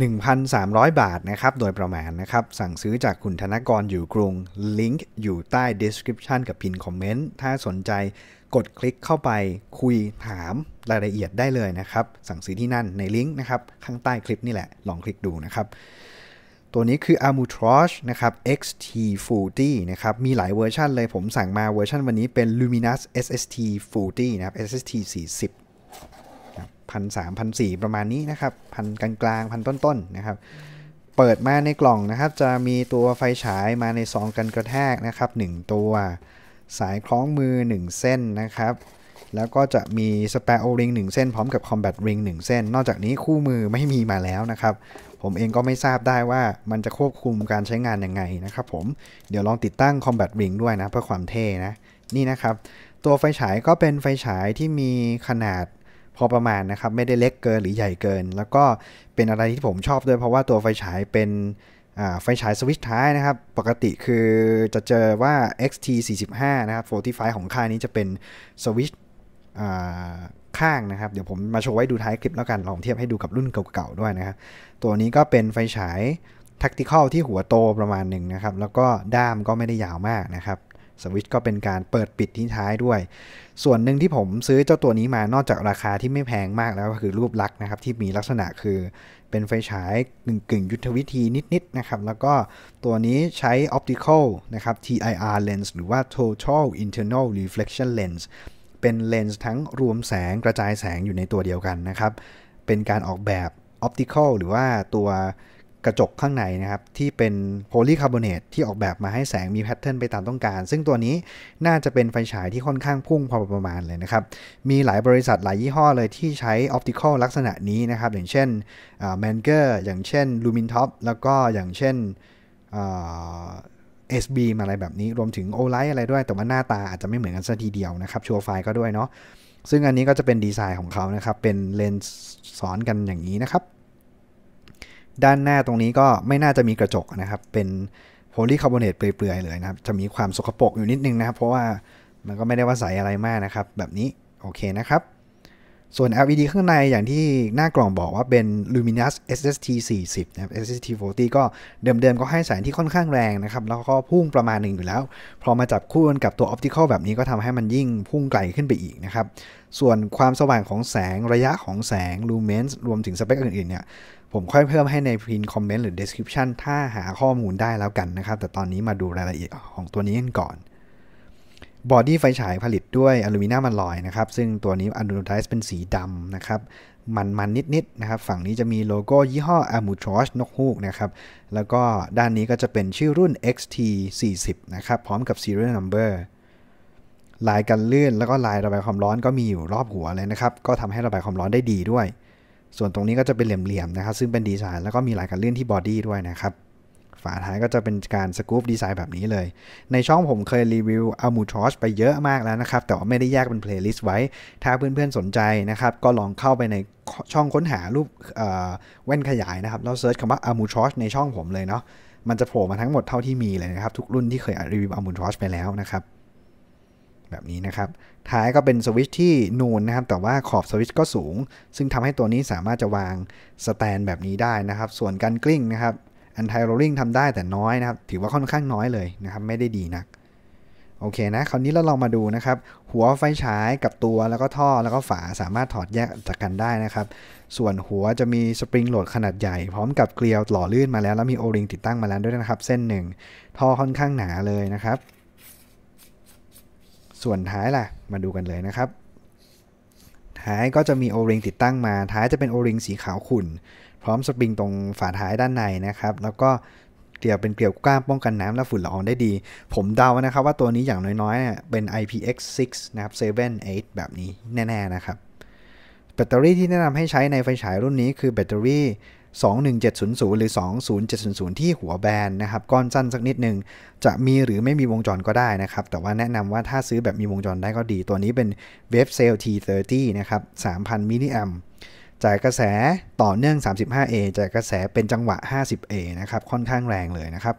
1,300 บาทนะครับโดยประมาณนะครับ สั่งซื้อจากคุณธนกรอยู่กรุงลิงก์อยู่ใต้ description กับพินคอมเมนต์ถ้าสนใจกดคลิกเข้าไปคุยถามรายละเอียดได้เลยนะครับ สั่งซื้อที่นั่นในลิงก์นะครับ ข้างใต้คลิปนี่แหละ ลองคลิกดูนะครับ ตัวนี้คือ a r m u t r o s h นะครับ XT40 นะครับ มีหลายเวอร์ชันเลยผมสั่งมาเวอร์ชันวันนี้เป็น Luminous SST40 นะครับ SST40 พันสามพันสี่ประมาณนี้นะครับพันกลางกลางพันต้นๆนนะครับเปิดมาในกล่องนะครับ จะมีตัวไฟฉายมาในซองกันกระแทกนะครับ1ตัวสายคล้องมือ 1 เส้นนะครับ แล้วก็จะมีสเปรโอริงหนึ่งเส้น พร้อมกับคอมแบทริงหนึ่งเส้น นอกจากนี้คู่มือ ไม่มีมาแล้วนะครับ ผมเองก็ไม่ทราบได้ว่ามันจะควบคุมการใช้งานยังไงนะครับผมเดี๋ยวลองติดตั้งคอมแบทริงด้วยนะเพื่อความเท่นะนี่นะครับตัวไฟฉายก็เป็นไฟฉายที่มีขนาดพอประมาณนะครับ ไม่ได้เล็กเกินหรือใหญ่เกิน แล้วก็เป็นอะไรที่ผมชอบด้วย เพราะว่าตัวไฟฉายเป็นไฟฉายสวิตช์ท้ายนะครับ ปกติคือจะเจอว่า XT45 นะครับ45ของค่ายนี้จะเป็นสวิตช์ข้างนะครับ เดี๋ยวผมมาโชว์ไว้ดูท้ายคลิปแล้วกัน ลองเทียบให้ดูกับรุ่นเก่าๆด้วยนะครับ ตัวนี้ก็เป็นไฟฉายทัคติคอลที่หัวโตประมาณหนึ่งนะครับ แล้วก็ด้ามก็ไม่ได้ยาวมากนะครับสวิตช์ก็เป็นการเปิดปิดที่ท้ายด้วย ส่วนหนึ่งที่ผมซื้อเจ้าตัวนี้มานอกจากราคาที่ไม่แพงมากแล้วก็คือรูปลักษณ์นะครับ ที่มีลักษณะคือเป็นไฟฉายกึ่งกึ่งยุทธวิธีนิดๆนะครับ แล้วก็ตัวนี้ใช้ optical นะครับ TIR lens หรือว่า total internal reflection lens เป็นเลนส์ทั้งรวมแสงกระจายแสงอยู่ในตัวเดียวกันนะครับ เป็นการออกแบบ optical หรือว่าตัวกระจกข้างในนะครับที่เป็นโพลีคาร์บอเนตที่ออกแบบมาให้แสงมีแพทเทิร์นไปตามต้องการ ซึ่งตัวนี้น่าจะเป็นไฟฉายที่ค่อนข้างพุ่ง พอประมาณเลยนะครับ มีหลายบริษัทหลายยี่ห้อเลยที่ใช้ออปติคอลลักษณะนี้นะครับ อย่างเช่นแมนเกอร์อย่างเช่นลูมินท็อปแล้วก็อย่างเช่นเอสบีอะไรแบบนี้ รวมถึงโอไลท์อะไรด้วย แต่ว่าหน้าตาอาจจะไม่เหมือนกันซะทีเดียวนะครับชัวร์ไฟก็ด้วยเนาะซึ่งอันนี้ก็จะเป็นดีไซน์ของเขานะครับเป็นเลนส์ซ้อนกันอย่างนี้นะครับด้านหน้าตรงนี้ก็ไม่น่าจะมีกระจกนะครับ เป็นโพลีคาร์บอเนตเปลือยๆเลยนะครับ จะมีความสกปรกอยู่นิดนึงนะครับ เพราะว่ามันก็ไม่ได้ว่าใสอะไรมากนะครับ แบบนี้ โอเคนะครับส่วน LED ข้างในอย่างที่หน้ากล่องบอกว่าเป็น Luminous SST 40นะครับ SST 40ก็เดิมๆก็ให้แสงที่ค่อนข้างแรงนะครับ แล้วก็พุ่งประมาณหนึ่งอยู่แล้วพอมาจับคู่กันกับตัว Optical แบบนี้ก็ทำให้มันยิ่งพุ่งไกลขึ้นไปอีกนะครับ ส่วนความสว่างของแสงระยะของแสง Lumens รวมถึงสเปคอื่นๆเนี่ยผมค่อยเพิ่มให้ในพินคอมเมนต์หรือ Description ถ้าหาข้อมูลได้แล้วกันนะครับแต่ตอนนี้มาดูรายละเอียดของตัวนี้กันก่อนบอดี้ไฟฉายผลิตด้วยอลูมิเนียมอลอยนะครับ ซึ่งตัวนี้อันดูไทย์เป็นสีดำนะครับ มันมันนิดๆนนะครับ ฝั่งนี้จะมีโลโก้ยี่ห้ออามูทรอชนกฮูกนะครับ แล้วก็ด้านนี้ก็จะเป็นชื่อรุ่น XT40 นะครับ พร้อมกับ serial number ลายกันลื่นแล้วก็ลายระบายความร้อนก็มีอยู่รอบหัวเลยนะครับ ก็ทำให้ระบายความร้อนได้ดีด้วย ส่วนตรงนี้ก็จะเป็นเหลี่ยมๆนะครับซึ่งเป็นดีไซน์แล้วก็มีลายกันลื่นที่บอดี้ด้วยนะครับฝาท้ายก็จะเป็นการสกู๊ปดีไซน์แบบนี้เลย ในช่องผมเคยรีวิวอามูทอชไปเยอะมากแล้วนะครับ แต่ว่าไม่ได้แยกเป็นเพลย์ลิสต์ไว้ ถ้าเพื่อนๆ สนใจนะครับ ก็ลองเข้าไปในช่องค้นหารูปแว่นขยายนะครับ แล้วเซิร์ชคำว่าอามูทอชในช่องผมเลยเนาะ มันจะโผล่มาทั้งหมดเท่าที่มีเลยนะครับ ทุกรุ่นที่เคยรีวิวอามูทอชไปแล้วนะครับ แบบนี้นะครับท้ายก็เป็นสวิชที่นูนนะครับแต่ว่าขอบสวิชก็สูง ซึ่งทำให้ตัวนี้สามารถจะวางสแตนแบบนี้ได้นะครับ ส่วนการกลิ้งนะครับอันไทโรลิงทำได้แต่น้อยนะครับ ถือว่าค่อนข้างน้อยเลยนะครับ ไม่ได้ดีนักโอเคนะ คราวนี้เราลองมาดูนะครับ หัวไฟฉายกับตัว แล้วก็ท่อแล้วก็ฝาสามารถถอดแยกจากกันได้นะครับ ส่วนหัวจะมีสปริงโหลดขนาดใหญ่ พร้อมกับเกลียวหล่อลื่นมาแล้ว แล้วมีโอริงติดตั้งมาแล้วด้วยนะครับ เส้นหนึ่งท่อค่อนข้างหนาเลยนะครับ ส่วนท้ายล่ะมาดูกันเลยนะครับท้ายก็จะมีโอริงติดตั้งมา ท้ายจะเป็นโอริงสีขาวขุ่นพร้อมสปริงตรงฝาท้ายด้านในนะครับ แล้วก็เกลียวเป็นเกลียวก้ามป้องกันน้ำและฝุ่นละอองได้ดี ผมเดานะครับว่าตัวนี้อย่างน้อยๆเป็น IPX6 นะครับ 7 8 แบบนี้แน่ ๆ นะครับ แบตเตอรี่ที่แนะนำให้ใช้ในไฟฉายรุ่นนี้คือแบตเตอรี่ 21700 หรือ 20700 ที่หัวแบนนะครับ ก้อนสั้นสักนิดหนึ่ง จะมีหรือไม่มีวงจรก็ได้นะครับแต่ว่าแนะนำว่าถ้าซื้อแบบมีวงจรได้ก็ดี ตัวนี้เป็น w e b e l l T30 นะครับ 3,000มิลลิแอมป์จ่ายกระแสต่อเนื่อง 35A จ่ายกระแสเป็นจังหวะ 50A นะครับ ค่อนข้างแรงเลยนะครับ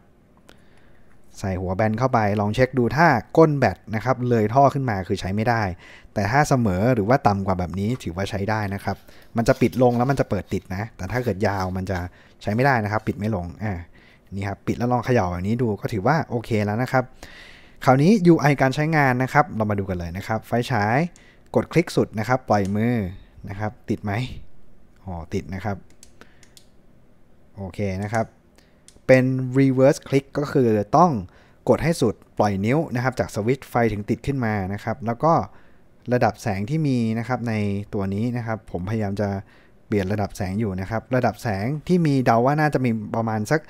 ใส่หัวแบนเข้าไป ลองเช็คดูถ้าก้นแบตนะครับ เลยท่อขึ้นมา คือใช้ไม่ได้ แต่ถ้าเสมอหรือว่าต่ำกว่าแบบนี้ ถือว่าใช้ได้นะครับ มันจะปิดลงแล้วมันจะเปิดติดนะ แต่ถ้าเกิดยาวมันจะใช้ไม่ได้นะครับ ปิดไม่ลงอ่านี่ครับ ปิดแล้วลองเขย่าแบบนี้ดู ก็ถือว่าโอเคแล้วนะครับ คราวนี้ UI การใช้งานนะครับ เรามาดูกันเลยนะครับ ไฟฉาย กดคลิกสุดนะครับ ปล่อยมือนะครับ ติดไหมอ๋อติดนะครับ โอเคนะครับ เป็น reverse click ก็คือต้องกดให้สุดปล่อยนิ้วนะครับจากสวิตช์ไฟถึงติดขึ้นมานะครับแล้วก็ระดับแสงที่มีนะครับในตัวนี้นะครับ ผมพยายามจะเปลี่ยนระดับแสงอยู่นะครับระดับแสงที่มีเดาว่าน่าจะมีประมาณสัก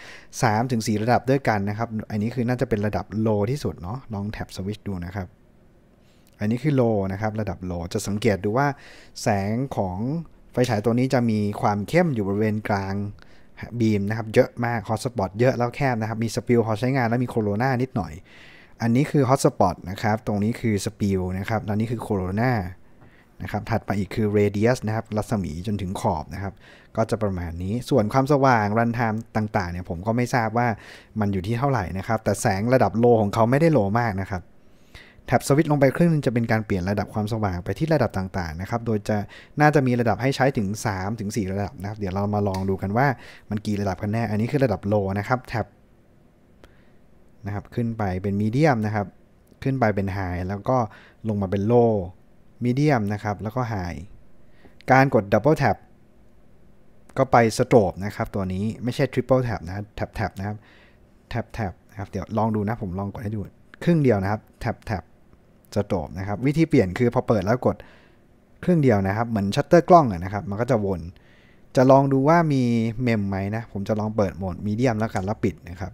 3-4 ระดับด้วยกันนะครับ อันนี้คือน่าจะเป็นระดับโลที่สุดเนาะลองแท็บสวิตช์ดูนะครับ อันนี้คือโลนะครับระดับโลจะสังเกตดูว่าแสงของไฟฉายตัวนี้จะมีความเข้มอยู่บริเวณกลางบีมนะครับเยอะมากฮอตสปอตเยอะแล้วแคบนะครับมีสปิลพอใช้งานแล้วมีโคโรนานิดหน่อย อันนี้คือฮอตสปอตนะครับ ตรงนี้คือสปิลนะครับแล้วนี้คือโคโรนานะครับถัดไปอีกคือเรเดียสนะครับ รัศมีจนถึงขอบนะครับ ก็จะประมาณนี้ส่วนความสว่างรันไทม์ต่างๆเนี่ยผมก็ไม่ทราบว่ามันอยู่ที่เท่าไหร่นะครับ แต่แสงระดับโลของเขาไม่ได้โลมากนะครับแท็บสวิตช์ลงไปครึ่งนึงจะเป็นการเปลี่ยนระดับความสว่างไปที่ระดับต่างๆนะครับ โดยจะน่าจะมีระดับให้ใช้ถึง 3 ถึง 4 ระดับนะครับ เดี๋ยวเรามาลองดูกันว่ามันกี่ระดับกันแน่ อันนี้คือระดับโลนะครับ แท็บนะครับ ขึ้นไปเป็นมีเดียมนะครับขึ้นไปเป็นไฮแล้วก็ลงมาเป็นโลมีเดียมนะครับ แล้วก็ไฮการกดดับเบิลแท็บก็ไปสโตรบนะครับตัวนี้ไม่ใช่ทริปเปิลแท็บนะแท็บแท็บนะครับแท็บแท็บนะครับเดี๋ยวลองดูนะผมลองกดให้ดูครึ่งเดียวนะครับแท็บแท็บะโตบนะครับวิธีเปลี่ยนคือพอเปิดแล้วกดเครื่องเดียวนะครับ เหมือนชัตเตอร์กล้องนะครับมันก็จะวน จะลองดูว่ามีเมมไหมนะผมจะลองเปิดโหมดมีเดียมแล้วกันแล้วปิดนะครับ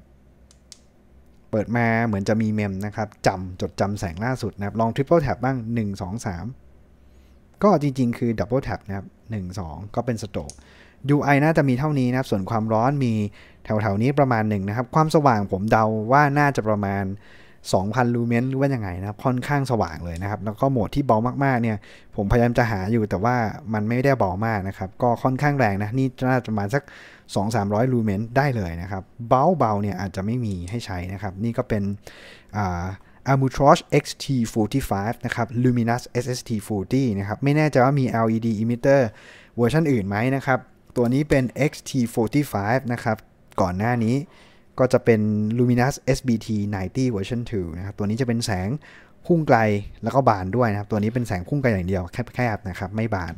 เปิดมาเหมือนจะมีเมมนะครับจำจดจำแสงล่าสุดนะครับลองทริปเปิลแท็บบ้าง 1 2 3 ก็จริงๆ คือดับเบิลแท็บนะครับ1 2 ก็เป็นสโตบ UI น่าจะมีเท่านี้นะครับส่วนความร้อนมีแถวๆนี้ประมาณหนึ่งนะครับความสว่างผมเดาว่าน่าจะประมาณ2,000ลูเมนหรือว่ายังไงนะครับค่อนข้างสว่างเลยนะครับ แล้วก็โหมดที่เบามากๆเนี่ยผมพยายามจะหาอยู่แต่ว่ามันไม่ได้เบามากนะครับ ก็ค่อนข้างแรงนะ นี่น่าจะมาสัก 2-300ลูเมนได้เลยนะครับ เบาๆเนี่ยอาจจะไม่มีให้ใช้นะครับ นี่ก็เป็นอ่า a m u t r o s h XT45 นะครับ Luminous SST40 นะครับ ไม่แน่ใจว่ามี LED emitter เวอร์ชันอื่นไหมนะครับ ตัวนี้เป็น XT45 นะครับ ก่อนหน้านี้ก็จะเป็น Luminous SBT 90 version 2 นะครับ ตัวนี้จะเป็นแสงพุ่งไกลแล้วก็บานด้วยนะครับ ตัวนี้เป็นแสงพุ่งไกลอย่างเดียวแคบๆนะครับ ไม่บาน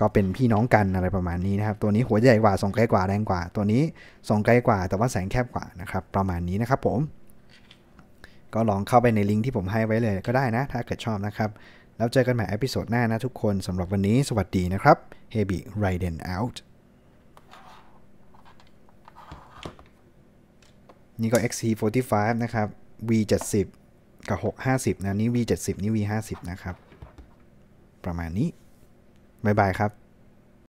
ก็เป็นพี่น้องกันอะไรประมาณนี้นะครับ ตัวนี้หัวใหญ่กว่า ส่องไกลกว่าแรงกว่า ตัวนี้ส่องไกลกว่า แต่ว่าแสงแคบกว่านะครับ ประมาณนี้นะครับผม ก็ลองเข้าไปในลิงก์ที่ผมให้ไว้เลยก็ได้นะ ถ้าเกิดชอบนะครับ แล้วเจอกันใหม่อพิโซดหน้านะทุกคน สำหรับวันนี้สวัสดีนะครับ Hebi r i d e n out นี่ก็ x c 4 5นะครับ V70 กับ 650 นะนี่ V70 นี่ V50 นะครับ ประมาณนี้บ๊ายบายครับ